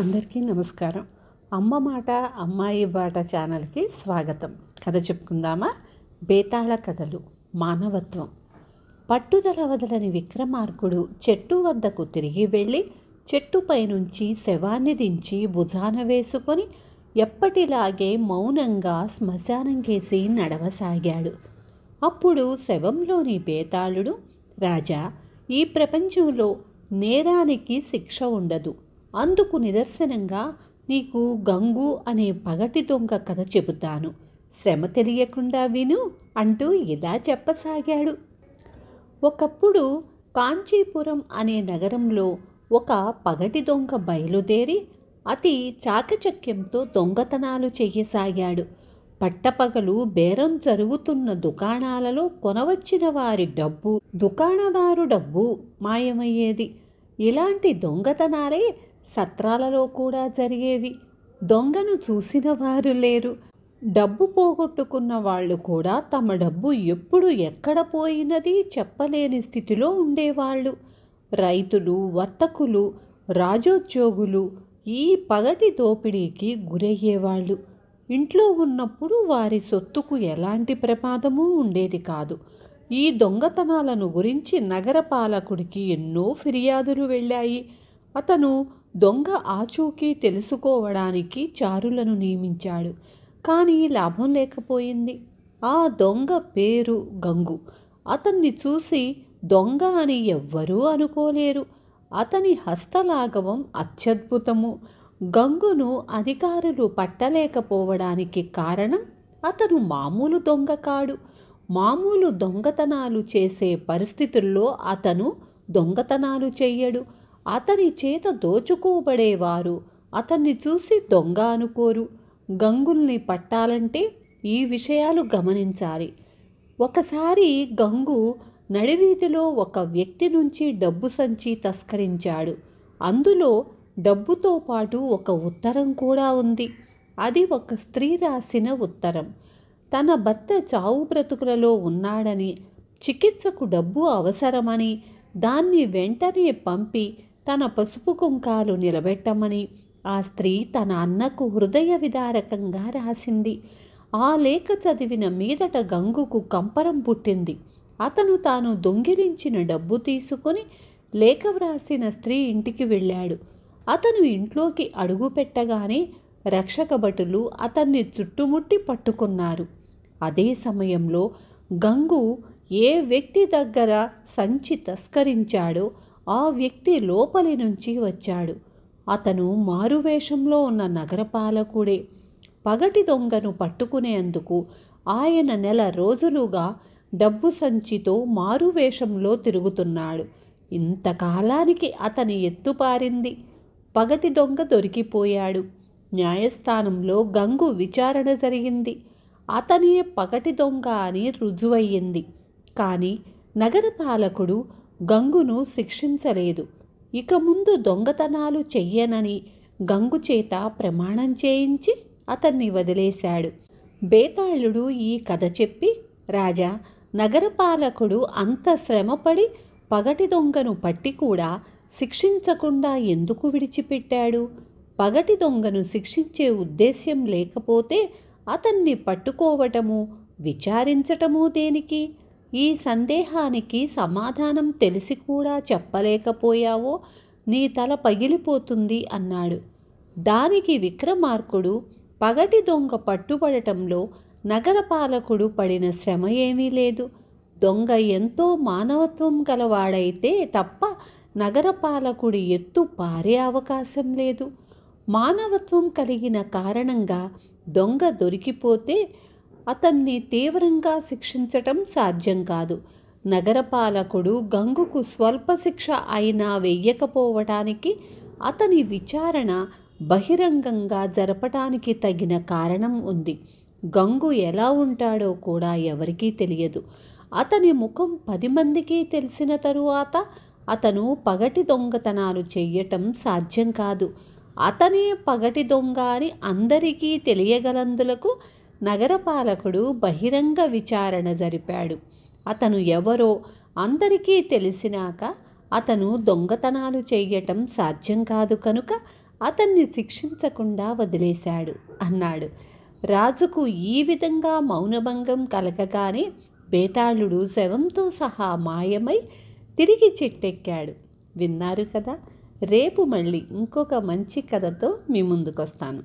అందరికీ నమస్కారం అమ్మ మాట అమ్మాయి బాట ఛానల్కి స్వాగతం కథ చెప్పుకుందామా బేతాళ కథలు మానవత్వం పట్టుదల వదలని విక్రమార్కుడు చెట్టు వద్దకు తిరిగి వెళ్ళి చెట్టుపై నుంచి శవాన్ని దించి భుజాన వేసుకొని ఎప్పటిలాగే మౌనంగా శ్మశానం కేసి నడవసాగాడు అప్పుడు శవంలోని బేతాళుడు రాజా ఈ ప్రపంచంలో నేరానికి శిక్ష ఉండదు అందుకు నిదర్శనంగా నీకు గంగు అనే పగటి దొంగ కథ చెబుతాను శ్రమ తెలియకుండా విను అంటూ ఇలా చెప్పసాగాడు ఒకప్పుడు కాంచీపురం అనే నగరంలో ఒక పగటి దొంగ బయలుదేరి అతి చాకచక్యంతో దొంగతనాలు చెయ్యసాగాడు పట్టపగలు బేరం జరుగుతున్న దుకాణాలలో కొనవచ్చిన వారి డబ్బు దుకాణదారు డబ్బు మాయమయ్యేది ఇలాంటి దొంగతనాలే సత్రాలలో కూడా జరిగేవి దొంగను చూసిన వారు లేరు డబ్బు పోగొట్టుకున్న వాళ్ళు కూడా తమ డబ్బు ఎప్పుడు ఎక్కడ పోయినది చెప్పలేని స్థితిలో ఉండేవాళ్ళు రైతులు వర్తకులు రాజోద్యోగులు ఈ పగటి దోపిడీకి గురయ్యేవాళ్ళు ఇంట్లో ఉన్నప్పుడు వారి సొత్తుకు ఎలాంటి ప్రమాదమూ ఉండేది కాదు ఈ దొంగతనాలను గురించి నగరపాలకుడికి ఎన్నో ఫిర్యాదులు వెళ్ళాయి అతను దొంగ ఆచూకీ తెలుసుకోవడానికి చారులను నియమించాడు కానీ లాభం లేకపోయింది ఆ దొంగ పేరు గంగు అతన్ని చూసి దొంగ అని ఎవ్వరూ అనుకోలేరు అతని హస్తలాఘవం అత్యద్భుతము గంగును అధికారులు పట్టలేకపోవడానికి కారణం అతను మామూలు దొంగ కాడు మామూలు దొంగతనాలు చేసే పరిస్థితుల్లో అతను దొంగతనాలు చెయ్యడు అతని చేత దోచుకోబడేవారు అతన్ని చూసి దొంగ అనుకోరు గంగుల్ని పట్టాలంటే ఈ విషయాలు గమనించాలి ఒకసారి గంగు నడివీధిలో ఒక వ్యక్తి నుంచి డబ్బు సంచి తస్కరించాడు అందులో డబ్బుతో పాటు ఒక ఉత్తరం కూడా ఉంది అది ఒక స్త్రీ రాసిన ఉత్తరం తన భర్త చావు బ్రతుకులలో ఉన్నాడని చికిత్సకు డబ్బు అవసరమని దాన్ని వెంటనే పంపి తన పసుపు కుంకాలు నిలబెట్టమని ఆ స్త్రీ తన అన్నకు హృదయ విదారకంగా రాసింది ఆ లేఖ చదివిన మీదట గంగుకు కంపరం పుట్టింది అతను తాను దొంగిలించిన డబ్బు తీసుకొని లేఖ వ్రాసిన స్త్రీ ఇంటికి వెళ్ళాడు అతను ఇంట్లోకి అడుగు పెట్టగానే రక్షక భటులు అతన్ని చుట్టుముట్టి పట్టుకున్నారు అదే సమయంలో గంగు ఏ వ్యక్తి దగ్గర సంచి తస్కరించాడో ఆ వ్యక్తి లోపలి నుంచి వచ్చాడు అతను మారువేషంలో ఉన్న నగరపాలకుడే పగటి దొంగను పట్టుకునేందుకు ఆయన నెల రోజులుగా డబ్బు సంచితో మారువేషంలో తిరుగుతున్నాడు ఇంతకాలానికి అతని ఎత్తుపారింది పగటి దొంగ దొరికిపోయాడు న్యాయస్థానంలో గంగు విచారణ జరిగింది అతనే పగటి దొంగ అని రుజువయ్యింది కానీ నగరపాలకుడు గంగును శిక్షించలేదు ఇక ముందు దొంగతనాలు చెయ్యనని గంగు చేత ప్రమాణం చేయించి అతన్ని వదిలేశాడు బేతాళుడు ఈ కథ చెప్పి రాజా నగరపాలకుడు అంత శ్రమపడి పగటి దొంగను పట్టి కూడా శిక్షించకుండా ఎందుకు విడిచిపెట్టాడు పగటి దొంగను శిక్షించే ఉద్దేశ్యం లేకపోతే అతన్ని పట్టుకోవటము విచారించటము దేనికి ఈ సందేహానికి సమాధానం తెలిసి కూడా చెప్పలేకపోయావో నీ తల పగిలిపోతుంది అన్నాడు దానికి విక్రమార్కుడు పగటి దొంగ పట్టుబడటంలో నగరపాలకుడు పడిన శ్రమ ఏమీ లేదు దొంగ ఎంతో మానవత్వం గలవాడైతే తప్ప నగరపాలకుడి ఎత్తు పారే అవకాశం లేదు మానవత్వం కలిగిన కారణంగా దొంగ దొరికిపోతే అతన్ని తీవ్రంగా శిక్షించటం సాధ్యం కాదు నగరపాలకుడు గంగుకు స్వల్ప శిక్ష అయినా వెయ్యకపోవటానికి అతని విచారణ బహిరంగంగా జరపటానికి తగిన కారణం ఉంది గంగు ఎలా ఉంటాడో కూడా ఎవరికీ తెలియదు అతని ముఖం పది మందికి తెలిసిన తరువాత అతను పగటి దొంగతనాలు చేయటం సాధ్యం కాదు అతనే పగటి దొంగ అని అందరికీ తెలియగలందులకు నగరపాలకుడు బహిరంగ విచారణ జరిపాడు అతను ఎవరో అందరికీ తెలిసినాక అతను దొంగతనాలు చేయటం సాధ్యం కాదు కనుక అతన్ని శిక్షించకుండా వదిలేశాడు అన్నాడు రాజుకు ఈ విధంగా మౌనభంగం కలగగానే బేతాళుడు శవంతో సహా మాయమై తిరిగి చెట్టెక్కాడు విన్నారు కదా రేపు మళ్ళీ ఇంకొక మంచి కథతో మీ ముందుకొస్తాను